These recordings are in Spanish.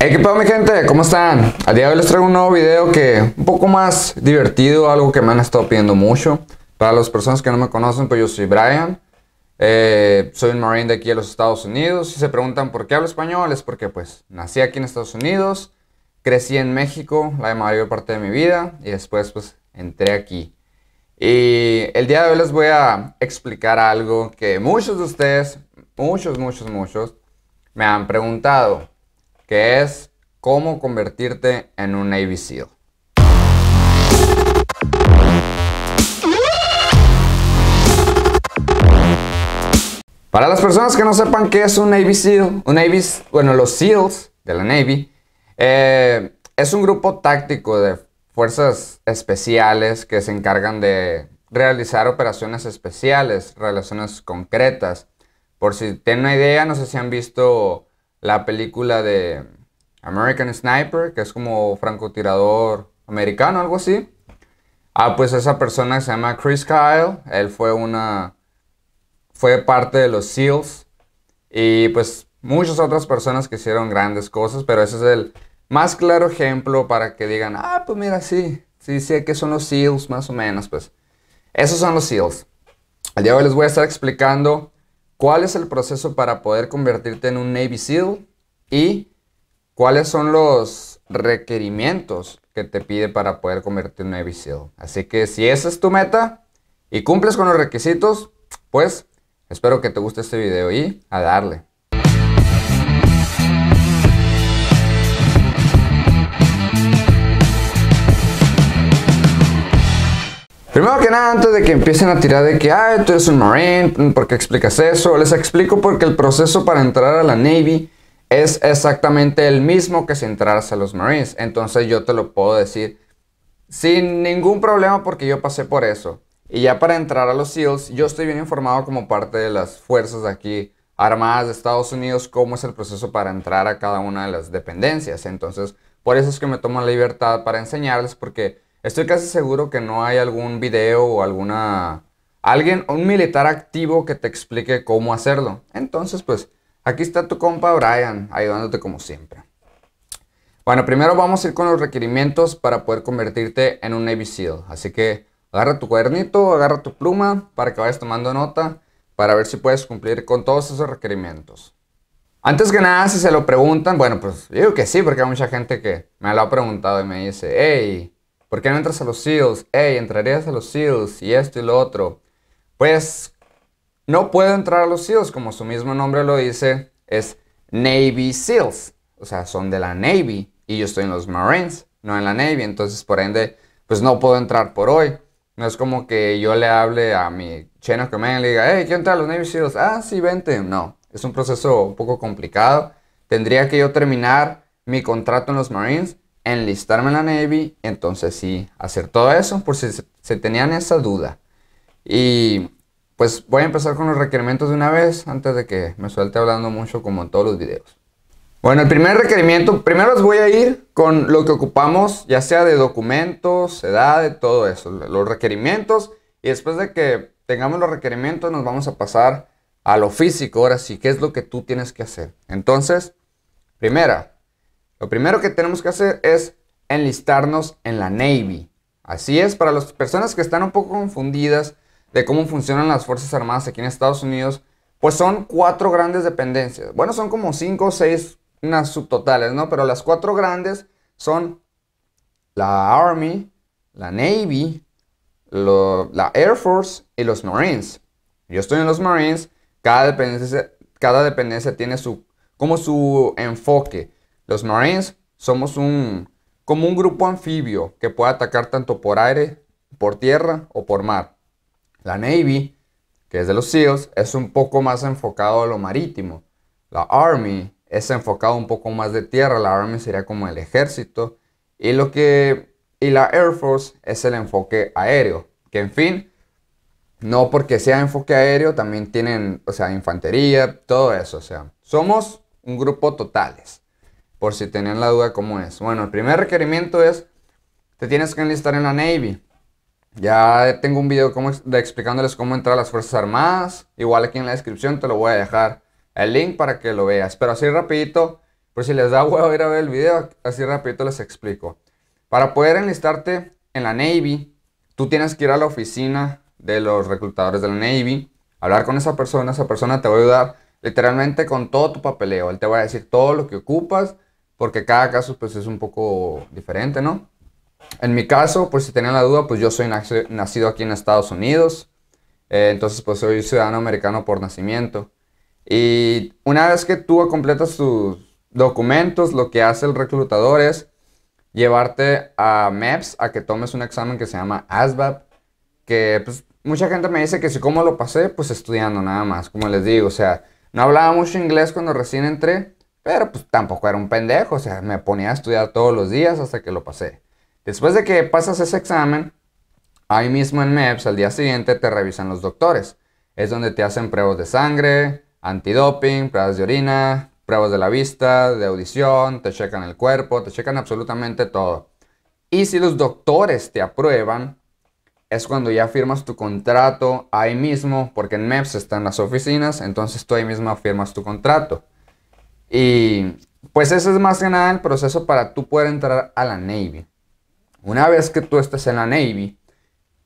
Hey, ¿qué pedo mi gente? ¿Cómo están? Al día de hoy les traigo un nuevo video que un poco más divertido, algo que me han estado pidiendo mucho. Para las personas que no me conocen, pues yo soy Brian. Eh, soy un Marine de aquí de los Estados Unidos. Si se preguntan por qué hablo español, es porque pues nací aquí en Estados Unidos, crecí en México la mayor parte de mi vida y después pues entré aquí. Y el día de hoy les voy a explicar algo que muchos de ustedes, muchos, muchos, muchos, me han preguntado que es cómo convertirte en un Navy SEAL. Para las personas que no sepan qué es un Navy SEAL, un Navy, bueno, los SEALs de la Navy, eh, es un grupo táctico de fuerzas especiales que se encargan de realizar operaciones especiales, relaciones concretas. Por si tienen una idea, no sé si han visto la película de American Sniper, que es como francotirador americano, algo así. Ah, pues esa persona se llama Chris Kyle, él fue una... fue parte de los SEALs y pues muchas otras personas que hicieron grandes cosas, pero ese es el más claro ejemplo para que digan, ah, pues mira, sí, sí, sí, que son los SEALs, más o menos, pues. Esos son los SEALs. Al día de hoy les voy a estar explicando cuál es el proceso para poder convertirte en un Navy SEAL y cuáles son los requerimientos que te pide para poder convertirte en un Navy SEAL. Así que si esa es tu meta y cumples con los requisitos, pues espero que te guste este video y a darle. antes de que empiecen a tirar de que, ah, tú eres un Marine, ¿por qué explicas eso? Les explico porque el proceso para entrar a la Navy es exactamente el mismo que si entraras a los Marines. Entonces yo te lo puedo decir sin ningún problema porque yo pasé por eso. Y ya para entrar a los SEALs, yo estoy bien informado como parte de las fuerzas de aquí armadas de Estados Unidos, cómo es el proceso para entrar a cada una de las dependencias. Entonces, por eso es que me tomo la libertad para enseñarles porque Estoy casi seguro que no hay algún video o alguna... Alguien, un militar activo que te explique cómo hacerlo. Entonces, pues, aquí está tu compa Brian, ayudándote como siempre. Bueno, primero vamos a ir con los requerimientos para poder convertirte en un Navy SEAL. Así que agarra tu cuadernito, agarra tu pluma para que vayas tomando nota para ver si puedes cumplir con todos esos requerimientos. Antes que nada, si se lo preguntan, bueno, pues digo que sí, porque hay mucha gente que me lo ha preguntado y me dice, hey, ¿Por qué no entras a los SEALs? Hey, entrarías a los SEALs y esto y lo otro. Pues no puedo entrar a los SEALs, como su mismo nombre lo dice, es Navy SEALs. O sea, son de la Navy y yo estoy en los Marines, no en la Navy. Entonces, por ende, pues no puedo entrar por hoy. No es como que yo le hable a mi cheno que me le diga, hey, quiero entrar a los Navy SEALs. Ah, sí, vente. No, es un proceso un poco complicado. Tendría que yo terminar mi contrato en los Marines enlistarme en la Navy, entonces sí, hacer todo eso por si se, tenían esa duda. Y pues voy a empezar con los requerimientos de una vez antes de que me suelte hablando mucho como en todos los videos. Bueno, el primer requerimiento, primero les voy a ir con lo que ocupamos, ya sea de documentos, edad, de todo eso, los requerimientos. Y después de que tengamos los requerimientos, nos vamos a pasar a lo físico, ahora sí, qué es lo que tú tienes que hacer. Entonces, primera, lo primero que tenemos que hacer es enlistarnos en la Navy. Así es, para las personas que están un poco confundidas de cómo funcionan las Fuerzas Armadas aquí en Estados Unidos, pues son cuatro grandes dependencias. Bueno, son como cinco o seis unas subtotales, ¿no? Pero las cuatro grandes son la Army, la Navy, la Air Force y los Marines. Yo estoy en los Marines, cada dependencia, cada dependencia tiene su, como su enfoque. Los Marines somos un, como un grupo anfibio que puede atacar tanto por aire, por tierra o por mar. La Navy, que es de los SEALs, es un poco más enfocado a lo marítimo. La Army es enfocado un poco más de tierra, la Army sería como el ejército. Y, lo que, y la Air Force es el enfoque aéreo, que en fin, no porque sea enfoque aéreo, también tienen, o sea, infantería, todo eso, o sea, somos un grupo totales por si tenían la duda cómo es. Bueno, el primer requerimiento es, te tienes que enlistar en la Navy. Ya tengo un video como, explicándoles cómo entrar a las Fuerzas Armadas. Igual aquí en la descripción te lo voy a dejar el link para que lo veas. Pero así rapidito, por si les da huevo ir a ver el video, así rapidito les explico. Para poder enlistarte en la Navy, tú tienes que ir a la oficina de los reclutadores de la Navy, hablar con esa persona, esa persona te va a ayudar literalmente con todo tu papeleo. Él te va a decir todo lo que ocupas, porque cada caso pues es un poco diferente, ¿no? En mi caso, por si tenían la duda, pues yo soy nacido aquí en Estados Unidos, eh, entonces pues soy ciudadano americano por nacimiento. Y una vez que tú completas tus documentos, lo que hace el reclutador es llevarte a MEPS a que tomes un examen que se llama ASVAB, que pues mucha gente me dice que si cómo lo pasé, pues estudiando nada más, como les digo, o sea, no hablaba mucho inglés cuando recién entré, pero pues, tampoco era un pendejo, o sea, me ponía a estudiar todos los días hasta que lo pasé. Después de que pasas ese examen, ahí mismo en MEPS, al día siguiente te revisan los doctores. Es donde te hacen pruebas de sangre, antidoping, pruebas de orina, pruebas de la vista, de audición, te checan el cuerpo, te checan absolutamente todo. Y si los doctores te aprueban, es cuando ya firmas tu contrato ahí mismo, porque en MEPS están las oficinas, entonces tú ahí mismo firmas tu contrato. Y pues ese es más que nada el proceso para tú poder entrar a la Navy. Una vez que tú estés en la Navy,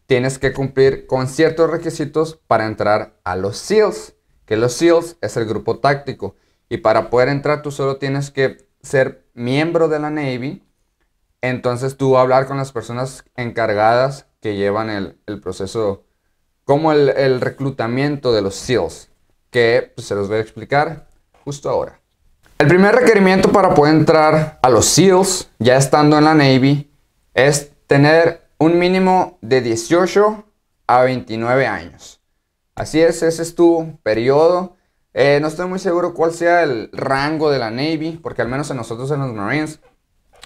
tienes que cumplir con ciertos requisitos para entrar a los SEALs, que los SEALs es el grupo táctico. Y para poder entrar tú solo tienes que ser miembro de la Navy. Entonces tú a hablar con las personas encargadas que llevan el, proceso, como el, reclutamiento de los SEALs, que pues, se los voy a explicar justo ahora. El primer requerimiento para poder entrar a los SEALs, ya estando en la Navy, es tener un mínimo de 18 a 29 años. Así es, ese es tu periodo. Eh, no estoy muy seguro cuál sea el rango de la Navy, porque al menos en nosotros en los Marines,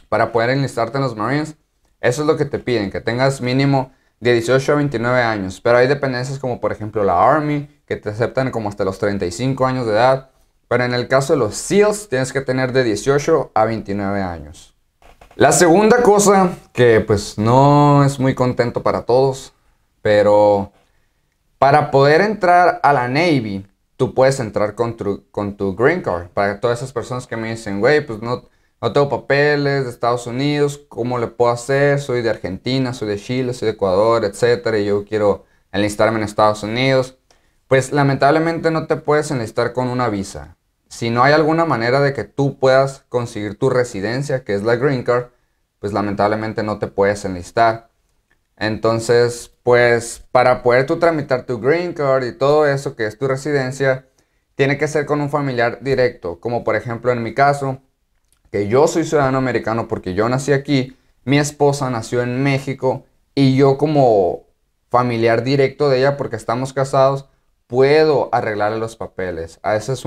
para poder enlistarte en los Marines, eso es lo que te piden, que tengas mínimo de 18 a 29 años. Pero hay dependencias como por ejemplo la Army, que te aceptan como hasta los 35 años de edad. Pero en el caso de los SEALs tienes que tener de 18 a 29 años. La segunda cosa que pues no es muy contento para todos, pero para poder entrar a la Navy, tú puedes entrar con tu, green card. Para todas esas personas que me dicen, güey, pues no, no tengo papeles de Estados Unidos, ¿cómo le puedo hacer? Soy de Argentina, soy de Chile, soy de Ecuador, etc. Y yo quiero enlistarme en Estados Unidos. Pues lamentablemente no te puedes enlistar con una visa. Si no hay alguna manera de que tú puedas conseguir tu residencia, que es la green card, pues lamentablemente no te puedes enlistar. Entonces, pues para poder tú tramitar tu green card y todo eso que es tu residencia, tiene que ser con un familiar directo, como por ejemplo en mi caso, que yo soy ciudadano americano porque yo nací aquí, mi esposa nació en México y yo como familiar directo de ella porque estamos casados, puedo arreglar los papeles. Ah, ese es,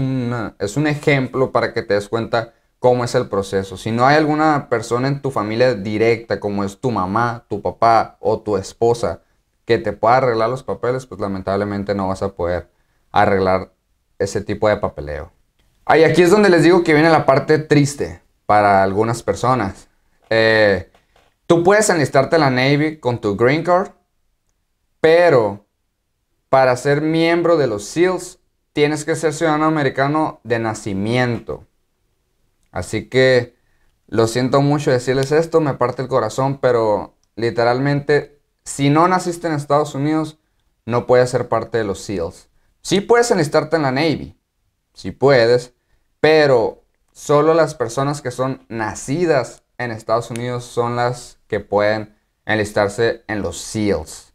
es un ejemplo para que te des cuenta cómo es el proceso. Si no hay alguna persona en tu familia directa, como es tu mamá, tu papá o tu esposa, que te pueda arreglar los papeles, pues lamentablemente no vas a poder arreglar ese tipo de papeleo. Ahí aquí es donde les digo que viene la parte triste para algunas personas. Eh, tú puedes enlistarte a la Navy con tu green card, pero para ser miembro de los SEALs tienes que ser ciudadano americano de nacimiento. Así que lo siento mucho decirles esto, me parte el corazón, pero literalmente si no naciste en Estados Unidos no puedes ser parte de los SEALs. Sí puedes enlistarte en la Navy, sí puedes, pero solo las personas que son nacidas en Estados Unidos son las que pueden enlistarse en los SEALs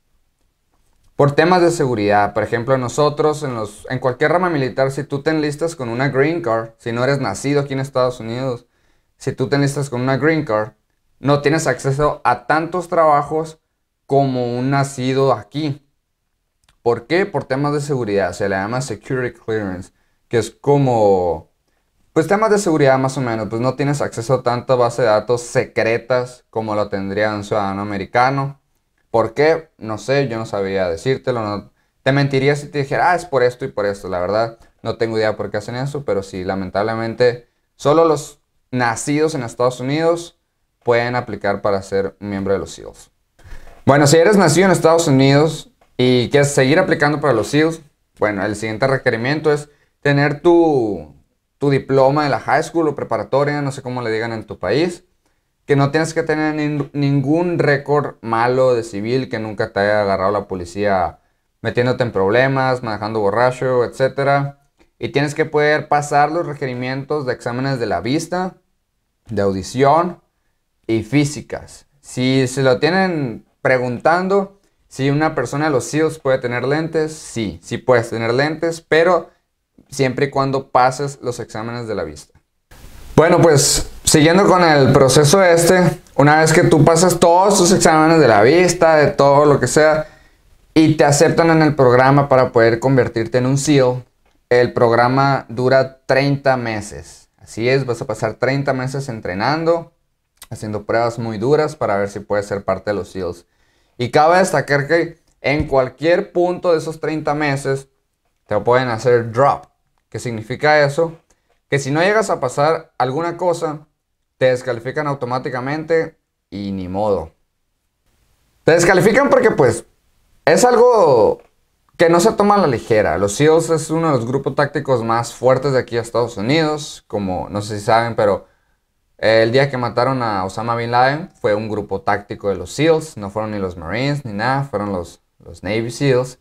por temas de seguridad. Por ejemplo, nosotros en, los, en cualquier rama militar, si tú te enlistas con una green card, si no eres nacido aquí en Estados Unidos, si tú te enlistas con una green card, no tienes acceso a tantos trabajos como un nacido aquí. ¿Por qué? Por temas de seguridad. Se le llama security clearance, que es como... Pues temas de seguridad más o menos, pues no tienes acceso a tanta base de datos secretas como lo tendría un ciudadano americano. ¿Por qué? No sé, yo no sabía decírtelo. te mentiría si te dijera, ah, es por esto y por esto. La verdad, no tengo idea por qué hacen eso, pero sí, lamentablemente, solo los nacidos en Estados Unidos pueden aplicar para ser miembro de los SEALs. Bueno, si eres nacido en Estados Unidos y quieres seguir aplicando para los SEALs, bueno, el siguiente requerimiento es tener tu, tu diploma de la high school o preparatoria, no sé cómo le digan en tu país que no tienes que tener ningún récord malo de civil, que nunca te haya agarrado la policía metiéndote en problemas, manejando borracho, etc. Y tienes que poder pasar los requerimientos de exámenes de la vista, de audición y físicas. Si se lo tienen preguntando, si una persona de los SEALs puede tener lentes, sí, sí puedes tener lentes, pero siempre y cuando pases los exámenes de la vista. Bueno, pues Siguiendo con el proceso este, una vez que tú pasas todos tus exámenes de la vista, de todo lo que sea, y te aceptan en el programa para poder convertirte en un SEAL, el programa dura 30 meses. Así es, vas a pasar 30 meses entrenando, haciendo pruebas muy duras para ver si puedes ser parte de los SEALs. Y cabe destacar que en cualquier punto de esos 30 meses te pueden hacer drop. ¿Qué significa eso? Que si no llegas a pasar alguna cosa, te descalifican automáticamente y ni modo. Te descalifican porque pues es algo que no se toma a la ligera. Los SEALs es uno de los grupos tácticos más fuertes de aquí a Estados Unidos. Como no sé si saben, pero el día que mataron a Osama Bin Laden fue un grupo táctico de los SEALs. No fueron ni los Marines ni nada, fueron los, los Navy SEAls.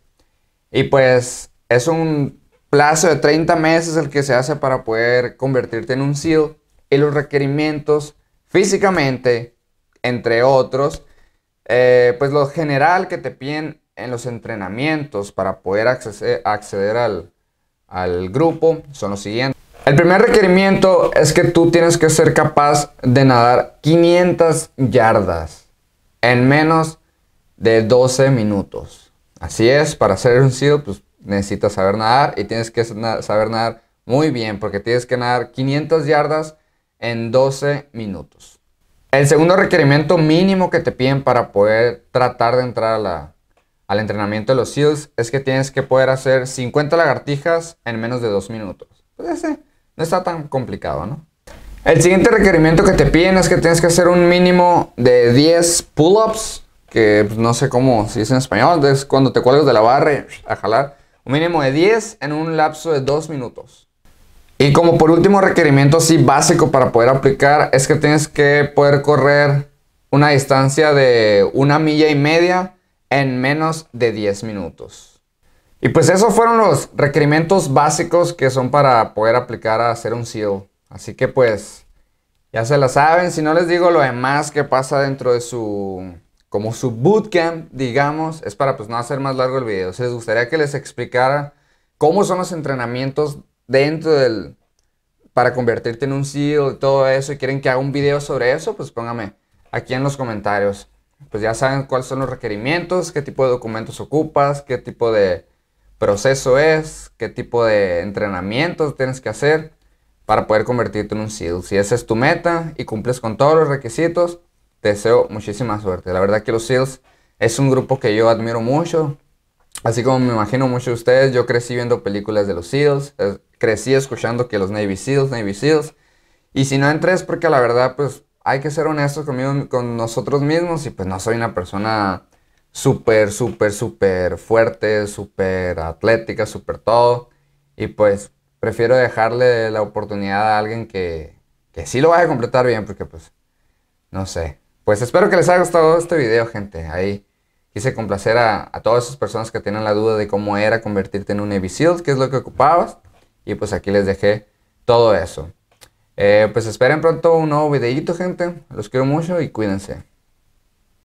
Y pues es un plazo de 30 meses el que se hace para poder convertirte en un SEAL los requerimientos físicamente, entre otros, eh, pues lo general que te piden en los entrenamientos para poder acceder, al, grupo son los siguientes. El primer requerimiento es que tú tienes que ser capaz de nadar 500 yardas en menos de 12 minutos. Así es, para ser un sido pues, necesitas saber nadar y tienes que saber nadar muy bien porque tienes que nadar 500 yardas en 12 minutos. El segundo requerimiento mínimo que te piden para poder tratar de entrar a la, al entrenamiento de los SEALs es que tienes que poder hacer 50 lagartijas en menos de 2 minutos. Pues ese no está tan complicado, ¿no? El siguiente requerimiento que te piden es que tienes que hacer un mínimo de 10 pull-ups, que pues, no sé cómo se dice en español, es cuando te cuelgas de la barra a jalar. Un mínimo de 10 en un lapso de 2 minutos. Y como por último requerimiento así básico para poder aplicar es que tienes que poder correr una distancia de una milla y media en menos de 10 minutos. Y pues esos fueron los requerimientos básicos que son para poder aplicar a hacer un SEAL. Así que pues ya se la saben, si no les digo lo demás que pasa dentro de su como su bootcamp, digamos, es para pues no hacer más largo el video. Si les gustaría que les explicara cómo son los entrenamientos dentro del... para convertirte en un SEAL y todo eso y quieren que haga un video sobre eso, pues póngame aquí en los comentarios. Pues ya saben cuáles son los requerimientos, qué tipo de documentos ocupas, qué tipo de proceso es, qué tipo de entrenamiento tienes que hacer para poder convertirte en un SEAL. Si esa es tu meta y cumples con todos los requisitos, te deseo muchísima suerte. La verdad que los SEALs es un grupo que yo admiro mucho. Así como me imagino muchos de ustedes, yo crecí viendo películas de los SEALs crecí escuchando que los Navy SEALs, Navy SEALs. Y si no entré es porque la verdad, pues hay que ser honestos conmigo, con nosotros mismos. Y pues no soy una persona súper, súper, súper fuerte, súper atlética, súper todo. Y pues prefiero dejarle la oportunidad a alguien que, que sí lo vaya a completar bien, porque pues no sé. Pues espero que les haya gustado este video, gente. Ahí quise complacer a, a todas esas personas que tienen la duda de cómo era convertirte en un Navy SEAL, qué es lo que ocupabas. Y pues aquí les dejé todo eso. Eh, pues esperen pronto un nuevo videito gente. Los quiero mucho y cuídense.